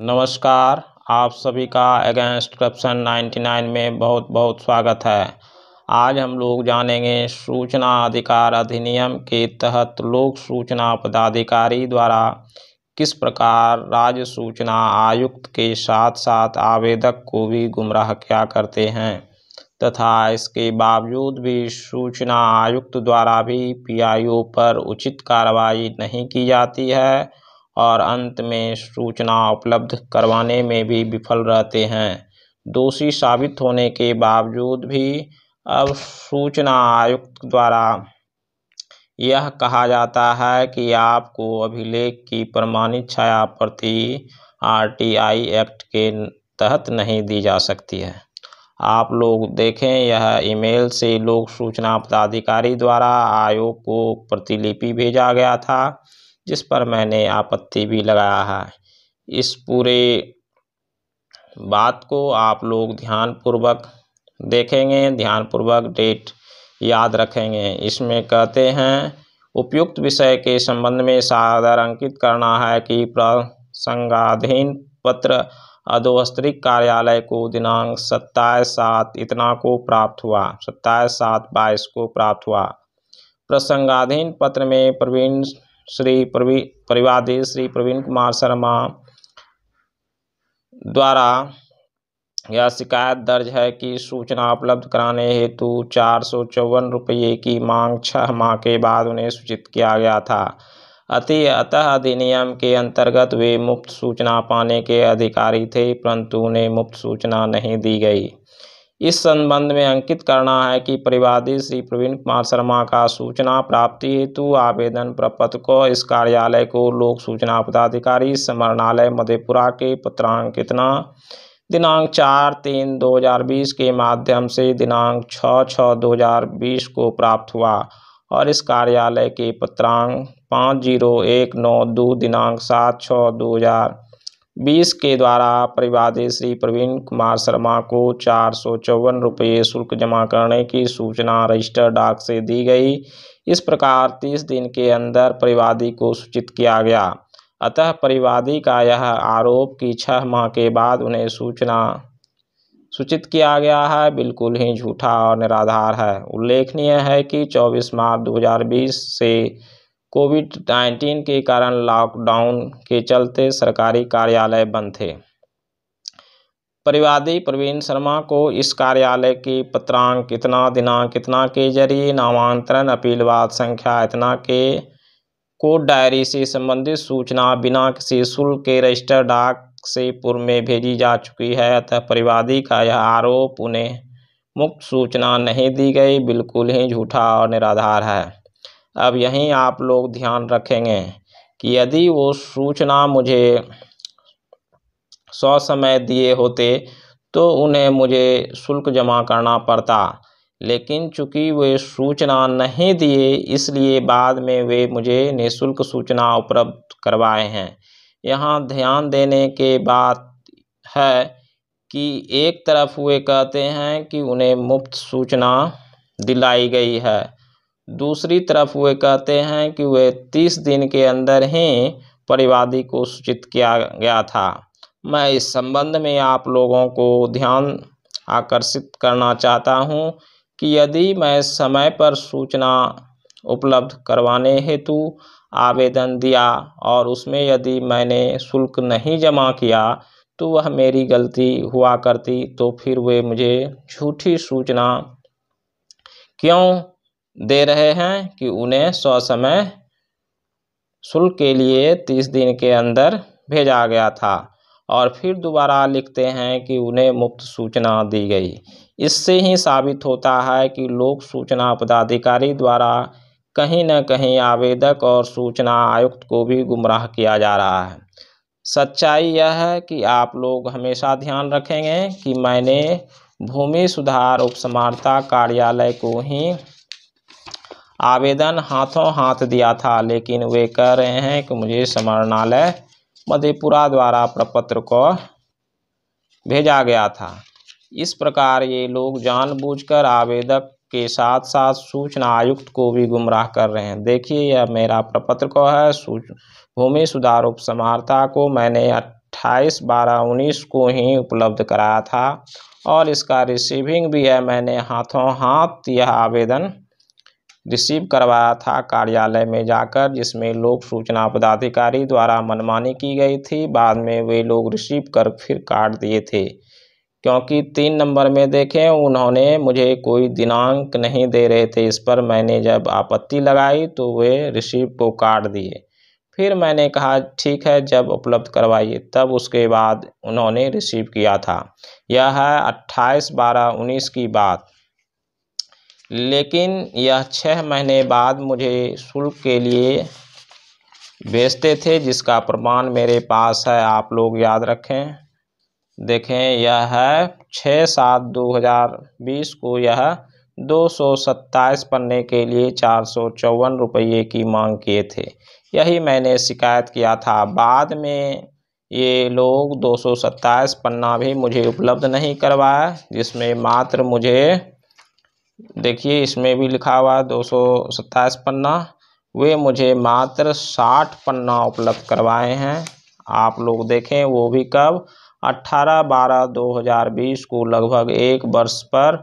नमस्कार आप सभी का अगेंस्ट करप्शन 99 में बहुत बहुत स्वागत है आज हम लोग जानेंगे सूचना अधिकार अधिनियम के तहत लोक सूचना पदाधिकारी द्वारा किस प्रकार राज्य सूचना आयुक्त के साथ साथ आवेदक को भी गुमराह क्या करते हैं तथा इसके बावजूद भी सूचना आयुक्त द्वारा भी पीआईओ पर उचित कार्रवाई नहीं की जाती है और अंत में सूचना उपलब्ध करवाने में भी विफल रहते हैं दोषी साबित होने के बावजूद भी अब सूचना आयुक्त द्वारा यह कहा जाता है कि आपको अभिलेख की प्रमाणित छाया प्रति आरटीआई एक्ट के तहत नहीं दी जा सकती है आप लोग देखें यह ईमेल से लोक सूचना पदाधिकारी द्वारा आयोग को प्रतिलिपि भेजा गया था जिस पर मैंने आपत्ति भी लगाया है इस पूरे बात को आप लोग ध्यानपूर्वक देखेंगे ध्यानपूर्वक डेट याद रखेंगे इसमें कहते हैं उपयुक्त विषय के संबंध में सादर अंकित करना है कि प्रसंगाधीन पत्र अधोस्त्रिक कार्यालय को दिनांक सत्ताईस सात इतना को प्राप्त हुआ सत्ताईस सात बाईस को प्राप्त हुआ प्रसंगाधीन पत्र में प्रवीण श्री प्रवी परिवादी श्री प्रवीण कुमार शर्मा द्वारा यह शिकायत दर्ज है कि सूचना उपलब्ध कराने हेतु चार सौ चौवन रुपये की मांग छह माह के बाद उन्हें सूचित किया गया था अति अतः अधिनियम के अंतर्गत वे मुफ्त सूचना पाने के अधिकारी थे परंतु उन्हें मुफ्त सूचना नहीं दी गई इस संबंध में अंकित करना है कि परिवादी श्री प्रवीण कुमार शर्मा का सूचना प्राप्ति हेतु आवेदन प्रपत्र को इस कार्यालय को लोक सूचना पदाधिकारी समरणालय मधेपुरा के पत्रांक कितना दिनांक चार तीन दो हज़ार बीस के माध्यम से दिनांक छः छः दो हज़ार बीस को प्राप्त हुआ और इस कार्यालय के पत्रांक पाँच जीरो एक नौ दो दिनांक सात छः दो हज़ार बीस के द्वारा परिवादी श्री प्रवीण कुमार शर्मा को चार सौ चौवन रुपये शुल्क जमा करने की सूचना रजिस्टर डाक से दी गई इस प्रकार तीस दिन के अंदर परिवादी को सूचित किया गया अतः परिवादी का यह आरोप कि छह माह के बाद उन्हें सूचना सूचित किया गया है बिल्कुल ही झूठा और निराधार है उल्लेखनीय है कि 24 मार्च 2020 से कोविड नाइन्टीन के कारण लॉकडाउन के चलते सरकारी कार्यालय बंद थे परिवादी प्रवीण शर्मा को इस कार्यालय के पत्रांक इतना दिनांक इतना के जरिए नामांतरण अपीलवाद संख्या इतना के कोड डायरी से संबंधित सूचना बिना किसी शुल्क के रजिस्टर डाक से पूर्व में भेजी जा चुकी है अतः परिवादी का यह आरोप उन्हें मुक्त सूचना नहीं दी गई बिल्कुल ही झूठा और निराधार है अब यहीं आप लोग ध्यान रखेंगे कि यदि वो सूचना मुझे सौ समय दिए होते तो उन्हें मुझे शुल्क जमा करना पड़ता लेकिन चूंकि वे सूचना नहीं दिए इसलिए बाद में वे मुझे निःशुल्क सूचना उपलब्ध करवाए हैं यहाँ ध्यान देने के बात है कि एक तरफ वे कहते हैं कि उन्हें मुफ्त सूचना दिलाई गई है दूसरी तरफ वे कहते हैं कि वे तीस दिन के अंदर ही परिवादी को सूचित किया गया था मैं इस संबंध में आप लोगों को ध्यान आकर्षित करना चाहता हूं कि यदि मैं समय पर सूचना उपलब्ध करवाने हेतु आवेदन दिया और उसमें यदि मैंने शुल्क नहीं जमा किया तो वह मेरी गलती हुआ करती तो फिर वे मुझे झूठी सूचना क्यों दे रहे हैं कि उन्हें स्वसमय शुल्क के लिए तीस दिन के अंदर भेजा गया था और फिर दोबारा लिखते हैं कि उन्हें मुफ्त सूचना दी गई इससे ही साबित होता है कि लोक सूचना पदाधिकारी द्वारा कहीं न कहीं आवेदक और सूचना आयुक्त को भी गुमराह किया जा रहा है सच्चाई यह है कि आप लोग हमेशा ध्यान रखेंगे कि मैंने भूमि सुधार उपसमारता कार्यालय को ही आवेदन हाथों हाथ दिया था लेकिन वे कह रहे हैं कि मुझे समरणालय मधेपुरा द्वारा प्रपत्र को भेजा गया था इस प्रकार ये लोग जानबूझकर आवेदक के साथ साथ सूचना आयुक्त को भी गुमराह कर रहे हैं देखिए यह मेरा प्रपत्र को है भूमि सुधार उप समारता को मैंने अट्ठाईस बारह उन्नीस को ही उपलब्ध कराया था और इसका रिसीविंग भी है मैंने हाथों हाथ यह आवेदन रिसीव करवाया था कार्यालय में जाकर जिसमें लोक सूचना पदाधिकारी द्वारा मनमानी की गई थी बाद में वे लोग रिसीव कर फिर काट दिए थे क्योंकि तीन नंबर में देखें उन्होंने मुझे कोई दिनांक नहीं दे रहे थे इस पर मैंने जब आपत्ति लगाई तो वे रिसीव को काट दिए फिर मैंने कहा ठीक है जब उपलब्ध करवाइए तब उसके बाद उन्होंने रिसीव किया था यह है अट्ठाईस बारह उन्नीस की बात लेकिन यह छः महीने बाद मुझे शुल्क के लिए भेजते थे जिसका प्रमाण मेरे पास है आप लोग याद रखें देखें यह है छः सात दो हज़ार बीस को यह दो सौ सत्ताईस पन्ने के लिए चार सौ चौवन रुपये की मांग किए थे यही मैंने शिकायत किया था बाद में ये लोग दो सौ सत्ताईस पन्ना भी मुझे उपलब्ध नहीं करवाया जिसमें मात्र मुझे देखिए इसमें भी लिखा हुआ दो सौ सत्ताईस पन्ना वे मुझे मात्र साठ पन्ना उपलब्ध करवाए हैं आप लोग देखें वो भी कब अट्ठारह बारह दो हज़ार बीस को लगभग एक वर्ष पर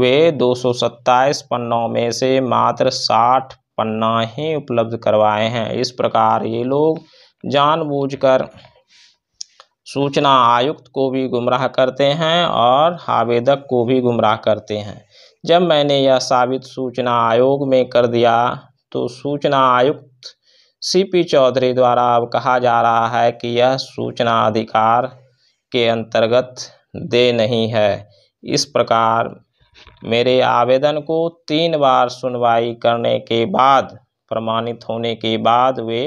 वे दो सौ सत्ताईस पन्नों में से मात्र साठ पन्ना ही उपलब्ध करवाए हैं इस प्रकार ये लोग जानबूझकर सूचना आयुक्त को भी गुमराह करते हैं और आवेदक को भी गुमराह करते हैं जब मैंने यह साबित सूचना आयोग में कर दिया तो सूचना आयुक्त सी पी चौधरी द्वारा अब कहा जा रहा है कि यह सूचना अधिकार के अंतर्गत दे नहीं है इस प्रकार मेरे आवेदन को तीन बार सुनवाई करने के बाद प्रमाणित होने के बाद वे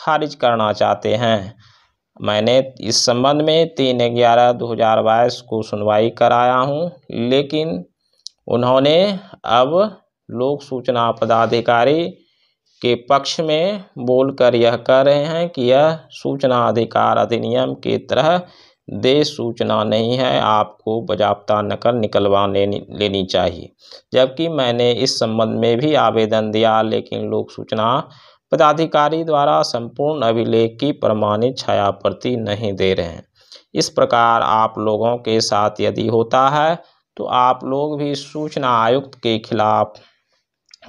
खारिज करना चाहते हैं मैंने इस संबंध में तीन ग्यारह दो हज़ार बाईस को सुनवाई कराया हूँ लेकिन उन्होंने अब लोक सूचना पदाधिकारी के पक्ष में बोलकर यह कह रहे हैं कि यह सूचना अधिकार अधिनियम के तरह दे सूचना नहीं है आपको बजाबता नकल निकलवा लेनी लेनी चाहिए जबकि मैंने इस संबंध में भी आवेदन दिया लेकिन लोक सूचना पदाधिकारी द्वारा संपूर्ण अभिलेख की प्रमाणित छायाप्रति नहीं दे रहे हैं इस प्रकार आप लोगों के साथ यदि होता है तो आप लोग भी सूचना आयुक्त के खिलाफ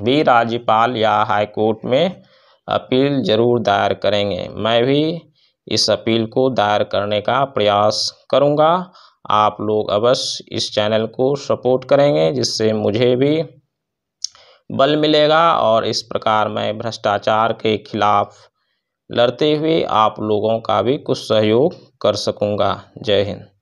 भी राज्यपाल या हाईकोर्ट में अपील जरूर दायर करेंगे मैं भी इस अपील को दायर करने का प्रयास करूंगा आप लोग अवश्य इस चैनल को सपोर्ट करेंगे जिससे मुझे भी बल मिलेगा और इस प्रकार मैं भ्रष्टाचार के खिलाफ लड़ते हुए आप लोगों का भी कुछ सहयोग कर सकूँगा जय हिंद